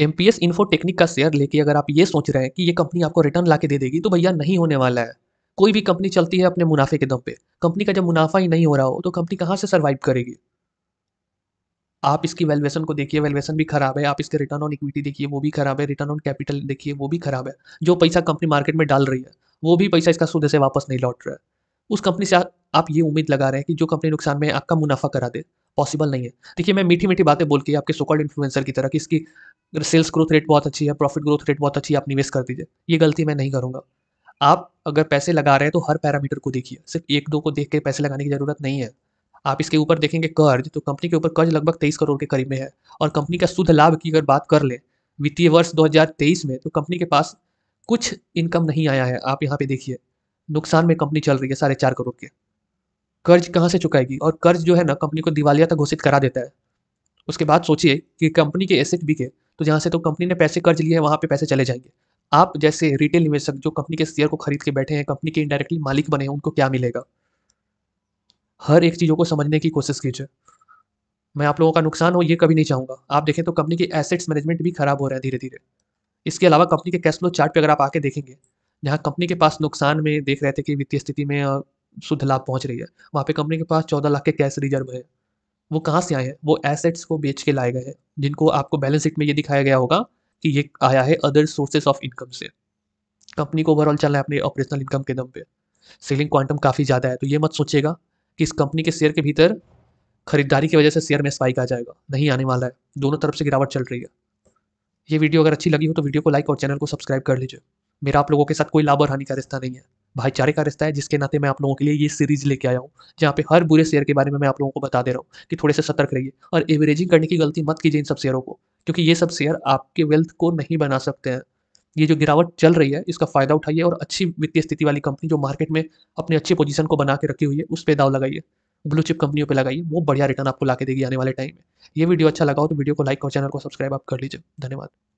M P S info technic का share लेके अगर आप ये सोच रहे हैं कि ये कंपनी आपको रिटर्न ला के दे देगी तो भैया नहीं होने वाला है कोई भी कंपनी चलती है अपने मुनाफे के दम पे कंपनी का जब मुनाफा ही नहीं हो रहा हो तो कंपनी कहाँ से सर्वाइव करेगी आप इसकी वैल्यूएशन को देखिए वैल्यूएशन भी खराब है आप इसके रिटर्न ऑन इक्विटी देखिए वो भी खराब है रिटर्न ऑन कैपिटल देखिए वो भी खराब है जो पैसा कंपनी मार्केट में डाल रही है वो भी पैसा इसका सुधे से वापस नहीं लौट रहा है उस कंपनी से आप ये उम्मीद लगा रहे हैं कि जो कंपनी नुकसान में आपका मुनाफा करा दे पॉसिबल नहीं है देखिए मैं मीठी मीठी बातें बोल के आपके सोकॉल्ड इन्फ्लुएंसर की तरह कि इसकी अगर सेल्स ग्रोथ रेट बहुत अच्छी है प्रॉफिट ग्रोथ रेट बहुत अच्छी है आप निवेश कर दीजिए ये गलती मैं नहीं करूँगा आप अगर पैसे लगा रहे हैं तो हर पैरामीटर को देखिए सिर्फ एक दो को देख के पैसे लगाने की ज़रूरत नहीं है आप इसके ऊपर देखेंगे कर्ज तो कंपनी के ऊपर कर्ज लगभग तेईस करोड़ के करीब में है और कंपनी का शुद्ध लाभ की अगर बात कर लें वित्तीय वर्ष दो में तो कंपनी के पास कुछ इनकम नहीं आया है आप यहाँ पे देखिए नुकसान में कंपनी चल रही है साढ़े चार करोड़ के कर्ज कहाँ से चुकाएगी और कर्ज जो है ना कंपनी को दिवालिया तक घोषित करा देता है उसके बाद सोचिए कि कंपनी के एसेट बिके तो जहाँ से तो कंपनी ने पैसे कर्ज लिए हैं वहाँ पे पैसे चले जाएंगे आप जैसे रिटेल निवेशक जो कंपनी के शेयर को खरीद के बैठे हैं कंपनी के इंडायरेक्टली मालिक बने हैं उनको क्या मिलेगा हर एक चीज़ों को समझने की कोशिश कीजिए मैं आप लोगों का नुकसान हो ये कभी नहीं चाहूँगा आप देखें तो कंपनी के एसेट्स मैनेजमेंट भी खराब हो रहा है धीरे धीरे इसके अलावा कंपनी के कैश फ्लो चार्ट पे अगर आप आके देखेंगे जहाँ कंपनी के पास नुकसान में देख रहे थे कि वित्तीय स्थिति में शुद्ध लाभ पहुँच रही है वहाँ पे कंपनी के पास चौदह लाख के कैश रिजर्व है वो कहाँ से आए हैं वो एसेट्स को बेच के लाए गए हैं जिनको आपको बैलेंस शीट में ये दिखाया गया होगा कि ये आया है अदर सोर्सेज ऑफ इनकम से कंपनी को ओवरऑल चल रहा है अपने ऑपरेशनल इनकम के दम पे सेलिंग क्वांटम काफ़ी ज़्यादा है तो ये मत सोचेगा कि इस कंपनी के शेयर के भीतर खरीदारी की वजह से शेयर में स्पाइक आ जाएगा नहीं आने वाला है दोनों तरफ से गिरावट चल रही है ये वीडियो अगर अच्छी लगी हो तो वीडियो को लाइक और चैनल को सब्सक्राइब कर लीजिए मेरा आप लोगों के साथ कोई लाभ और हानि का रिश्ता नहीं है भाईचारे का रिश्ता है जिसके नाते मैं आप लोगों के लिए ये सीरीज लेके आया हूँ जहाँ पे हर बुरे शेयर के बारे में मैं आप लोगों को बता दे रहा हूँ कि थोड़े से सतर्क रहिए और एवरेजिंग करने की गलती मत कीजिए इन सब शेयरों को क्योंकि ये सब शेयर आपके वेल्थ को नहीं बना सकते हैं ये जो गिरावट चल रही है इसका फायदा उठाइए और अच्छी वित्तीय स्थिति वाली कंपनी जो मार्केट में अपने अच्छे पोजीशन को बना के रखी हुई है उस पर दाव लगाइए ब्लू चिप कंपनियों पे लगाइए वो बढ़िया रिटर्न आपको ला के देगी आने वाले टाइम में ये वीडियो अच्छा लगा हो तो वीडियो को लाइक और चैनल को सब्सक्राइब आप कर लीजिए धन्यवाद